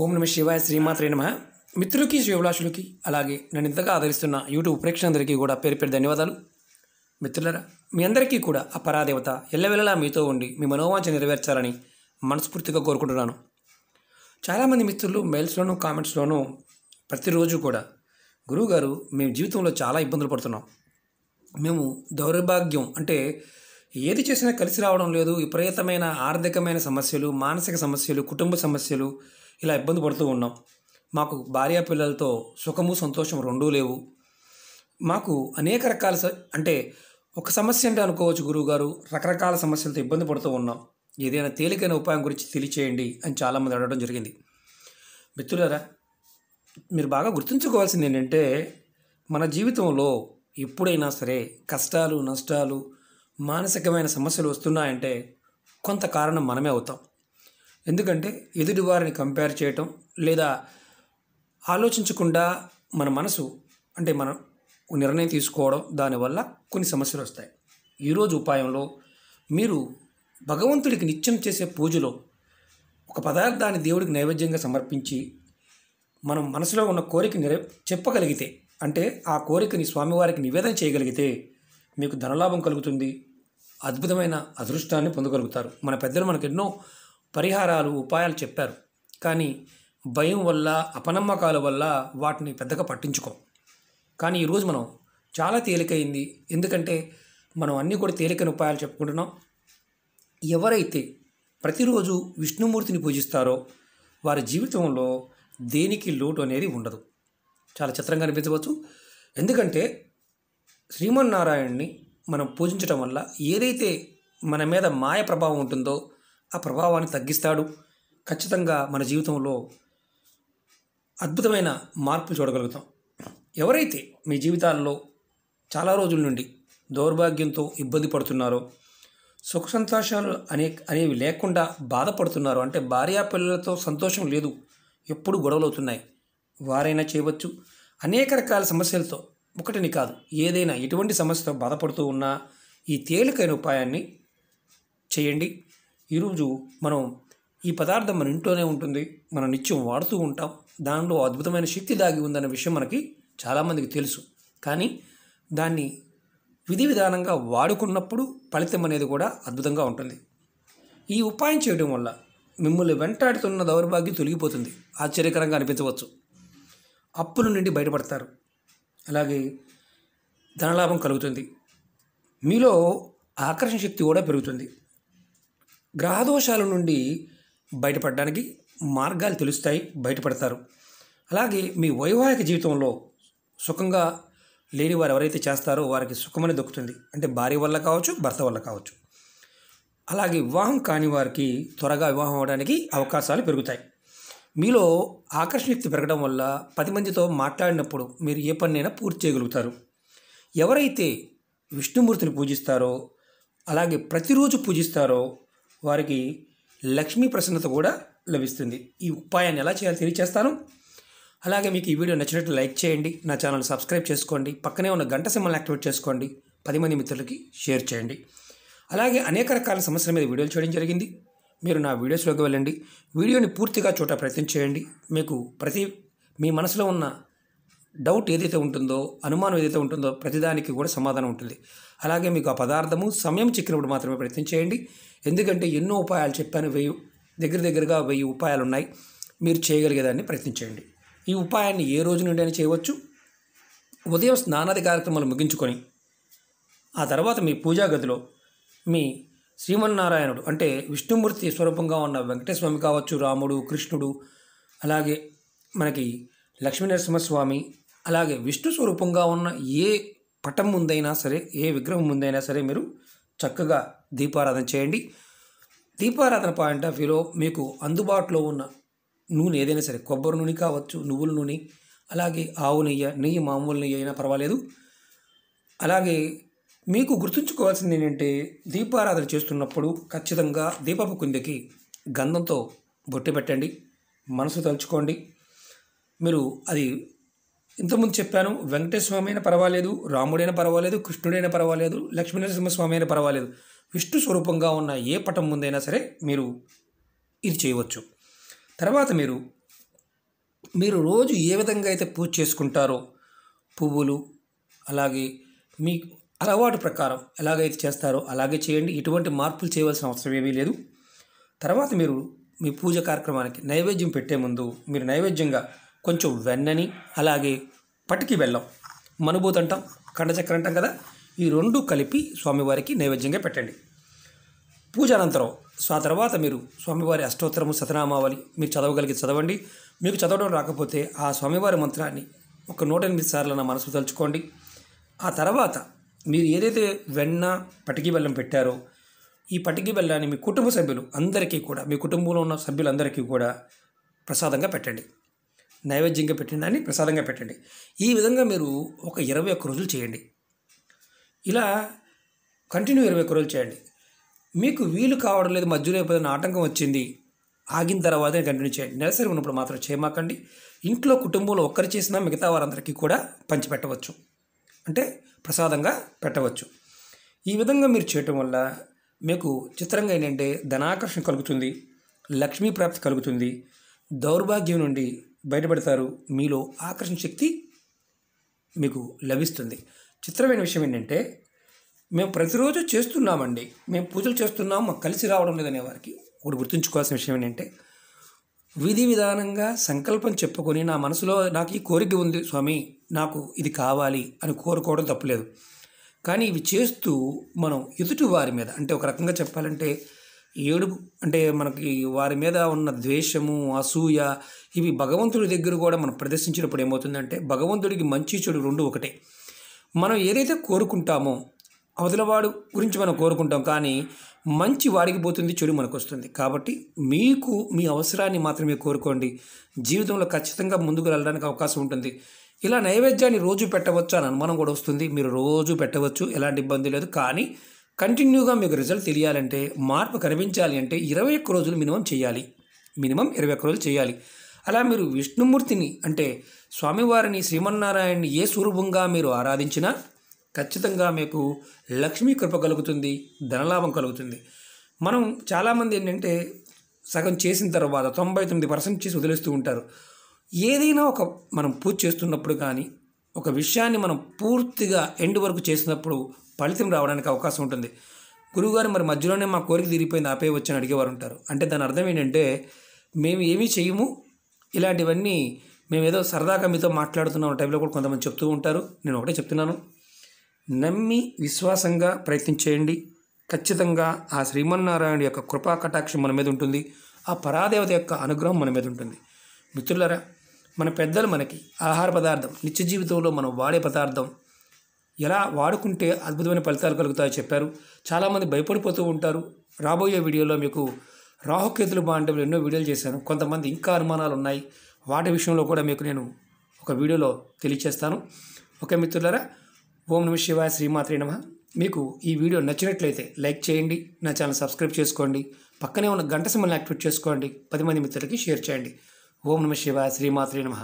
ఓం నమ శివాయ శ్రీమాత్రే నమ మిత్రులకి శివభిలాషులకి అలాగే నన్ను ఇంతగా ఆదరిస్తున్న యూట్యూబ్ ప్రేక్షకులందరికీ కూడా పేరు పేరు ధన్యవాదాలు మిత్రులరా మీ అందరికీ కూడా పరాదేవత ఎల్లవెల్లలా మీతో ఉండి మీ మనోవాంఛ నెరవేర్చాలని మనస్ఫూర్తిగా కోరుకుంటున్నాను చాలామంది మిత్రులు మెయిల్స్లోనూ కామెంట్స్లోనూ ప్రతిరోజు కూడా గురువుగారు మేము జీవితంలో చాలా ఇబ్బందులు పడుతున్నాం మేము దౌర్భాగ్యం అంటే ఏది చేసినా కలిసి రావడం లేదు విపరీతమైన ఆర్థికమైన సమస్యలు మానసిక సమస్యలు కుటుంబ సమస్యలు ఇలా ఇబ్బంది పడుతూ ఉన్నాం మాకు భార్యా పిల్లలతో సుఖము సంతోషం రెండూ లేవు మాకు అనేక రకాల అంటే ఒక సమస్య అంటే అనుకోవచ్చు గురువుగారు రకరకాల సమస్యలతో ఇబ్బంది పడుతూ ఉన్నాం ఏదైనా తేలికైన ఉపాయం గురించి తెలియచేయండి అని చాలామంది అడగడం జరిగింది మిత్రులారా మీరు బాగా గుర్తుంచుకోవాల్సింది ఏంటంటే మన జీవితంలో ఎప్పుడైనా సరే కష్టాలు నష్టాలు మానసికమైన సమస్యలు వస్తున్నాయంటే కొంత కారణం మనమే అవుతాం ఎందుకంటే ఎదుటి వారిని కంపేర్ చేయటం లేదా ఆలోచించకుండా మన మనసు అంటే మనం నిర్ణయం తీసుకోవడం దానివల్ల కొన్ని సమస్యలు వస్తాయి ఈరోజు ఉపాయంలో మీరు భగవంతుడికి నిత్యం చేసే పూజలో ఒక పదార్థాన్ని దేవుడికి నైవేద్యంగా సమర్పించి మనం మనసులో ఉన్న కోరిక నిర చెప్పగలిగితే అంటే ఆ కోరికని స్వామివారికి నివేదన చేయగలిగితే మీకు ధనలాభం కలుగుతుంది అద్భుతమైన అదృష్టాన్ని పొందగలుగుతారు మన పెద్దలు మనకు ఎన్నో పరిహారాలు ఉపాయాలు చెప్పారు కానీ భయం వల్ల అపనమ్మకాల వల్ల వాటిని పెద్దగా పట్టించుకోం కానీ ఈరోజు మనం చాలా తేలికైంది ఎందుకంటే మనం అన్నీ కూడా తేలికైన ఉపాయాలు చెప్పుకుంటున్నాం ఎవరైతే ప్రతిరోజు విష్ణుమూర్తిని పూజిస్తారో వారి జీవితంలో దేనికి లోటు అనేది ఉండదు చాలా చిత్రంగా అనిపించవచ్చు ఎందుకంటే శ్రీమన్నారాయణ్ణి మనం పూజించడం వల్ల ఏదైతే మన మీద మాయ ప్రభావం ఉంటుందో ఆ ప్రభావాన్ని తగ్గిస్తాడు ఖచ్చితంగా మన జీవితంలో అద్భుతమైన మార్పులు చూడగలుగుతాం ఎవరైతే మీ జీవితాల్లో చాలా రోజుల నుండి దౌర్భాగ్యంతో ఇబ్బంది పడుతున్నారో సుఖ సంతోషాలు అనే అనేవి లేకుండా బాధపడుతున్నారు అంటే భార్యా పిల్లలతో సంతోషం లేదు ఎప్పుడు గొడవలు అవుతున్నాయి వారైనా చేయవచ్చు అనేక రకాల సమస్యలతో ఒకటిని కాదు ఏదైనా ఎటువంటి సమస్యతో బాధపడుతూ ఉన్నా ఈ తేలికైన ఉపాయాన్ని చేయండి ఈరోజు మనం ఈ పదార్థం మన ఇంట్లోనే ఉంటుంది మనం నిత్యం వాడుతూ ఉంటాం దానిలో అద్భుతమైన శక్తి దాగి ఉందన్న విషయం మనకి చాలామందికి తెలుసు కానీ దాన్ని విధి విధానంగా వాడుకున్నప్పుడు ఫలితం అనేది కూడా అద్భుతంగా ఉంటుంది ఈ ఉపాయం చేయడం వల్ల మిమ్మల్ని వెంటాడుతున్న దౌర్భాగ్యం తొలగిపోతుంది ఆశ్చర్యకరంగా అనిపించవచ్చు అప్పుల నుండి బయటపడతారు అలాగే ధనలాభం కలుగుతుంది మీలో ఆకర్షణ శక్తి కూడా పెరుగుతుంది గ్రహదోషాల నుండి బయటపడడానికి మార్గాలు తెలుస్తాయి బయటపడతారు అలాగే మీ వైవాహిక జీవితంలో సుఖంగా లేని వారు ఎవరైతే చేస్తారో వారికి సుఖమని దొక్కుతుంది అంటే భార్య వల్ల కావచ్చు భర్త వల్ల కావచ్చు అలాగే వివాహం కాని వారికి త్వరగా వివాహం అవడానికి అవకాశాలు పెరుగుతాయి మీలో ఆకర్షణీక్తి పెరగడం వల్ల పది మందితో మాట్లాడినప్పుడు మీరు ఏ పనినైనా పూర్తి చేయగలుగుతారు ఎవరైతే విష్ణుమూర్తిని పూజిస్తారో అలాగే ప్రతిరోజు పూజిస్తారో వారికి లక్ష్మీ ప్రసన్నత కూడా లభిస్తుంది ఈ ఉపాయాన్ని ఎలా చేయాలో తెలియచేస్తాను అలాగే మీకు ఈ వీడియో నచ్చినట్టు లైక్ చేయండి నా ఛానల్ సబ్స్క్రైబ్ చేసుకోండి పక్కనే ఉన్న గంట సింహల్ని యాక్టివేట్ చేసుకోండి పది మంది మిత్రులకి షేర్ చేయండి అలాగే అనేక రకాల సమస్యల మీద వీడియోలు చేయడం జరిగింది మీరు నా వీడియోస్లోకి వెళ్ళండి వీడియోని పూర్తిగా చూడ ప్రయత్నం చేయండి మీకు ప్రతి మీ మనసులో ఉన్న డౌట్ ఏదైతే ఉంటుందో అనుమానం ఏదైతే ఉంటుందో ప్రతిదానికి కూడా సమాధానం ఉంటుంది అలాగే మీకు ఆ పదార్థము సమయం చిక్కినప్పుడు మాత్రమే ప్రయత్నం చేయండి ఎందుకంటే ఎన్నో ఉపాయాలు చెప్పాను వెయ్యి దగ్గర దగ్గరగా వెయ్యి ఉపాయాలు ఉన్నాయి మీరు చేయగలిగేదాన్ని ప్రయత్నించండి ఈ ఉపాయాన్ని ఏ రోజు నుండి అయినా చేయవచ్చు ఉదయం స్నానాది కార్యక్రమాలు ముగించుకొని ఆ తర్వాత మీ పూజా గదిలో మీ శ్రీమన్నారాయణుడు అంటే విష్ణుమూర్తి స్వరూపంగా ఉన్న వెంకటేశ్వమి కావచ్చు రాముడు కృష్ణుడు అలాగే మనకి లక్ష్మీనరసింహస్వామి అలాగే విష్ణు స్వరూపంగా ఉన్న ఏ పటం ముందైనా సరే ఏ విగ్రహం ముందైనా సరే మీరు చక్కగా దీపారాధన చేయండి దీపారాధన పాయింట్ ఆఫ్ వ్యూలో మీకు అందుబాటులో ఉన్న నూనె ఏదైనా సరే కొబ్బరి నూనె కావచ్చు నువ్వుల నూనె అలాగే ఆవు నెయ్యి నెయ్యి మామూలు నెయ్యి అయినా పర్వాలేదు అలాగే మీకు గుర్తుంచుకోవాల్సింది ఏంటంటే దీపారాధన చేస్తున్నప్పుడు ఖచ్చితంగా దీపపు కుందకి గంధంతో బొట్టి పెట్టండి మనసు తలుచుకోండి మీరు అది ఇంతకుముందు చెప్పాను వెంకటేశ్వర అయినా పర్వాలేదు రాముడైనా పర్వాలేదు కృష్ణుడైనా పర్వాలేదు లక్ష్మీనరసింహస్వామి అయినా పర్వాలేదు విష్ణు స్వరూపంగా ఉన్న ఏ పటం ముందైనా సరే మీరు ఇది చేయవచ్చు తర్వాత మీరు మీరు రోజు ఏ విధంగా అయితే పూజ చేసుకుంటారో పువ్వులు అలాగే మీ అలవాటు ప్రకారం ఎలాగైతే చేస్తారో అలాగే చేయండి ఎటువంటి మార్పులు చేయవలసిన అవసరం ఏమీ లేదు తర్వాత మీరు మీ పూజ కార్యక్రమానికి నైవేద్యం పెట్టే ముందు మీరు నైవేద్యంగా కొంచెం వెన్నని అలాగే పటికి వెళ్ళం మనుభూతి అంటాం కండచక్ర అంటాం కదా ఈ రెండు కలిపి స్వామివారికి నైవేద్యంగా పెట్టండి పూజ అనంతరం సో ఆ తర్వాత మీరు స్వామివారి అష్టోత్తరము సతనామావళి మీరు చదవగలిగి చదవండి మీకు చదవడం రాకపోతే ఆ స్వామివారి మంత్రాన్ని ఒక నూట ఎనిమిది సార్లు నా మనసు తలుచుకోండి ఆ తర్వాత మీరు ఏదైతే వెన్న పటికి బెల్లం పెట్టారో ఈ పటికి బెల్లాన్ని మీ కుటుంబ సభ్యులు అందరికీ కూడా మీ కుటుంబంలో ఉన్న సభ్యులందరికీ కూడా ప్రసాదంగా పెట్టండి నైవేద్యంగా పెట్టిన దాన్ని ప్రసాదంగా పెట్టండి ఈ విధంగా మీరు ఒక ఇరవై ఒక్క రోజులు చేయండి ఇలా కంటిన్యూ ఇరవై ఒక్క రోజులు చేయండి మీకు వీలు కావడం లేదు మధ్యలో ఏదైనా ఆటంకం వచ్చింది ఆగిన తర్వాత కంటిన్యూ చేయండి నెలసరి ఉన్నప్పుడు మాత్రం చేయమాకండి ఇంట్లో కుటుంబంలో ఒక్కరు చేసినా మిగతా వారందరికీ కూడా పంచిపెట్టవచ్చు అంటే ప్రసాదంగా పెట్టవచ్చు ఈ విధంగా మీరు చేయటం వల్ల మీకు చిత్రంగా ఏంటంటే ధనాకర్షణ కలుగుతుంది లక్ష్మీ ప్రాప్తి కలుగుతుంది దౌర్భాగ్యం నుండి బయటపడతారు మీలో ఆకర్షణ శక్తి మీకు లభిస్తుంది చిత్రమైన విషయం ఏంటంటే మేము ప్రతిరోజు చేస్తున్నామండి మేము పూజలు చేస్తున్నాం మాకు కలిసి రావడం లేదనే వారికి ఒకటి గుర్తుంచుకోవాల్సిన విషయం ఏంటంటే విధి విధానంగా సంకల్పం చెప్పుకొని నా మనసులో నాకు ఈ కోరిక ఉంది స్వామి నాకు ఇది కావాలి అని కోరుకోవడం తప్పలేదు కానీ ఇవి చేస్తూ మనం ఎదుటి వారి మీద అంటే ఒక రకంగా చెప్పాలంటే ఏడుపు అంటే మనకి వారి మీద ఉన్న ద్వేషము అసూయ ఇవి భగవంతుడి దగ్గర కూడా మనం ప్రదర్శించినప్పుడు ఏమవుతుందంటే భగవంతుడికి మంచి చెడు రెండు ఒకటే మనం ఏదైతే కోరుకుంటామో అవతలవాడు గురించి మనం కోరుకుంటాం కానీ మంచి వాడికి పోతుంది చెడు మనకు వస్తుంది కాబట్టి మీకు మీ అవసరాన్ని మాత్రమే కోరుకోండి జీవితంలో ఖచ్చితంగా ముందుకు వెళ్ళడానికి అవకాశం ఉంటుంది ఇలా నైవేద్యాన్ని రోజు పెట్టవచ్చు అని అనుమానం కూడా వస్తుంది మీరు రోజు పెట్టవచ్చు ఎలాంటి ఇబ్బంది లేదు కానీ కంటిన్యూగా మీకు రిజల్ట్ తెలియాలంటే మార్పు కనిపించాలి అంటే ఇరవై ఒక్క రోజులు మినిమం చేయాలి మినిమం ఇరవై ఒక్క రోజులు చేయాలి అలా మీరు విష్ణుమూర్తిని అంటే స్వామివారిని శ్రీమన్నారాయణని ఏ స్వరూపంగా మీరు ఆరాధించినా ఖచ్చితంగా మీకు లక్ష్మీ కృప కలుగుతుంది ధనలాభం కలుగుతుంది మనం చాలామంది ఏంటంటే సగం చేసిన తర్వాత తొంభై తొమ్మిది పర్సెంట్ చేసి వదిలేస్తూ ఉంటారు ఏదైనా ఒక మనం పూజ చేస్తున్నప్పుడు కానీ ఒక విషయాన్ని మనం పూర్తిగా ఎండ్ వరకు చేసినప్పుడు ఫలితం రావడానికి అవకాశం ఉంటుంది గురువుగారు మరి మధ్యలోనే మా కోరిక తీరిపోయింది ఆపేయవచ్చు అని అడిగేవారు ఉంటారు అంటే దాని అర్థం ఏంటంటే మేము ఏమీ చేయము ఇలాంటివన్నీ మేము ఏదో సరదాగా మీతో మాట్లాడుతున్నాం టైంలో కూడా కొంతమంది చెప్తూ ఉంటారు నేను ఒకటే చెప్తున్నాను నమ్మి విశ్వాసంగా ప్రయత్నం చేయండి ఖచ్చితంగా ఆ శ్రీమన్నారాయణ యొక్క కృపా కటాక్షం మన మీద ఉంటుంది ఆ పరాదేవత యొక్క అనుగ్రహం మన మీద ఉంటుంది మిత్రులరా మన పెద్దలు మనకి ఆహార పదార్థం నిత్య జీవితంలో మనం వాడే పదార్థం ఎలా వాడుకుంటే అద్భుతమైన ఫలితాలు కలుగుతాయో చెప్పారు చాలామంది భయపడిపోతూ ఉంటారు రాబోయే వీడియోలో మీకు రాహుకేతులు బాంటలు ఎన్నో వీడియోలు చేశాను కొంతమంది ఇంకా అనుమానాలు ఉన్నాయి వాటి విషయంలో కూడా మీకు నేను ఒక వీడియోలో తెలియచేస్తాను ఓకే మిత్రులారా ఓం నమ శివాయ శ్రీమాత్రి నమ మీకు ఈ వీడియో నచ్చినట్లయితే లైక్ చేయండి నా ఛానల్ సబ్స్క్రైబ్ చేసుకోండి పక్కనే ఉన్న గంట సమయంలో యాక్టివేట్ చేసుకోండి పది మంది మిత్రులకి షేర్ చేయండి ओम नम शिवाय श्रीमात्र नम